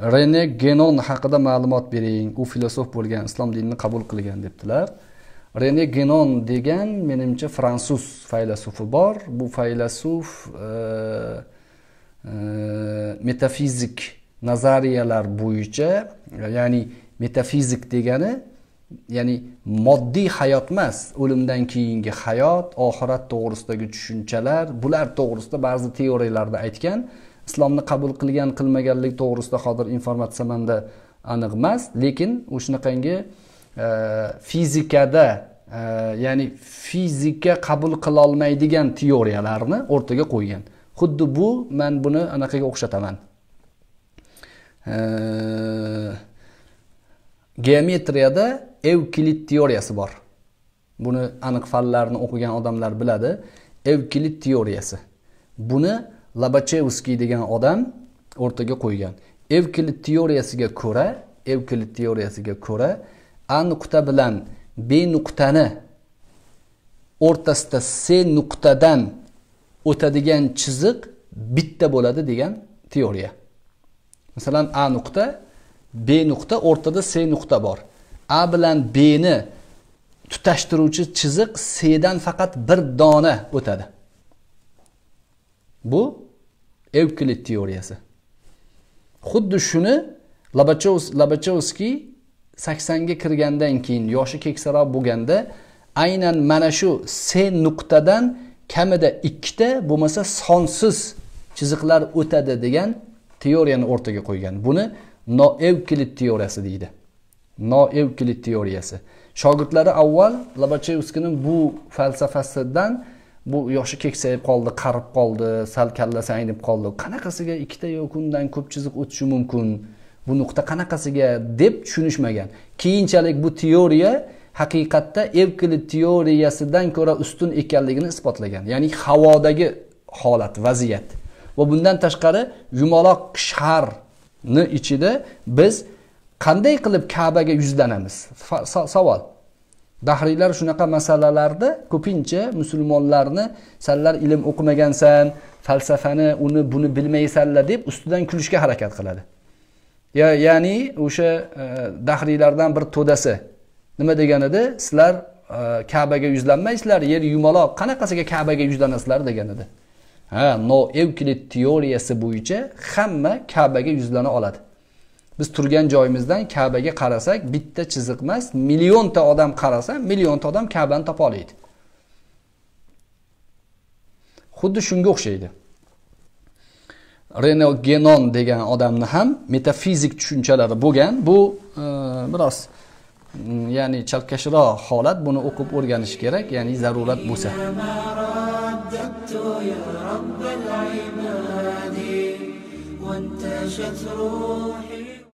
rene genon haqida ma'lumot bering u filosof bo'lgan islom dinini qabul qilgan debdilar rene genon degan menimcha fransuz faylasufi bor bu faylasuf e, e, metafizik nazariyalar bo'yicha ya'ni metafizik degani ya'ni moddiy hayot emas o'limdan keyingi hayot oxirat to'g'risidagi tushunchalar bular to'g'risida ba'zi teoriyalarda aytgan islomni qabul qilgan qilmaganlik to'g'risida hozir informatsiya manda aniq emas lekin o'shanaqangi e, fizikada e, ya'ni fizika qabul qilolmaydigan teoriyalarni o'rtaga qo'ygan xuddi bu man buni anaqaga o'xshataman e, geometriyada evklid teoriyasi bor buni aniq fanlarni o'qigan odamlar biladi evklid teoriyasi buni labachevskiy degan odam o'rtaga qo'ygan evklid teoriyasiga ko'ra evklid teoriyasiga ko'ra a nuqta bilan b nuqtani o'rtasida s nuqtadan o'tadigan chiziq bitta bo'ladi degan teoriya masalan a nuqta b nuqta o'rtada s nuqta bor a bilan bni tutashtiruvchi chiziq c dan faqat bir dona o'tadi bu evklid teoriyasi xuddi shuni 80 saksonga kirgandan keyin yoshi keksaroq bo'lganda aynan mana shu s nuqtadan kamida ikkita bo'lmasa sonsiz chiziqlar o'tadi degan teoriyani o'rtaga qo'ygan buni noevklid teoriyasi deydi noevklid teoriyasi shogirdlari avval Lobachevskining bu falsafasidan bu yoshi keksayib qoldi qarib qoldi sal kallasi aynib qoldi qanaqasiga ikkita kundan ko'p chiziq o'tishi mumkin bu nuqta qanaqasiga deb tushunishmagan keyinchalik bu teoriya haqiqatda evklid teoriyasidan ko'ra ustun ekanligini isbotlagan ya'ni havodagi holat vaziyat va bundan tashqari yumaloq sharni ichida biz qanday qilib kabaga yuzlanamiz savol dahriylar shunaqa masalalarda ko'pincha musulmonlarni sanlar ilm o'qimagansan falsafani uni buni bilmaysanlar deb ustidan kulishga harakat qiladi ya, ya'ni o'sha e, dahriylardan bir to'dasi nima deganida sizlar e, kabaga yuzlanmaysizlar yer yumaloq qanaqasiga kabaga yuzlanasizlar degan edi ha noevklid teoriyasi bo'yicha hamma kabaga yuzlana oladi biz turgan joyimizdan kabaga qarasak bitta chiziq emas millionta odam qarasa millionta odam kabani topa oladi xuddi shunga o'xshaydi renel genon degan odamni ham metafizik tushunchalari bo'lgan bu e, biroz mm, ya'ni chalkashroq holat buni o'qib o'rganish kerak ya'ni zarurat bo'lsa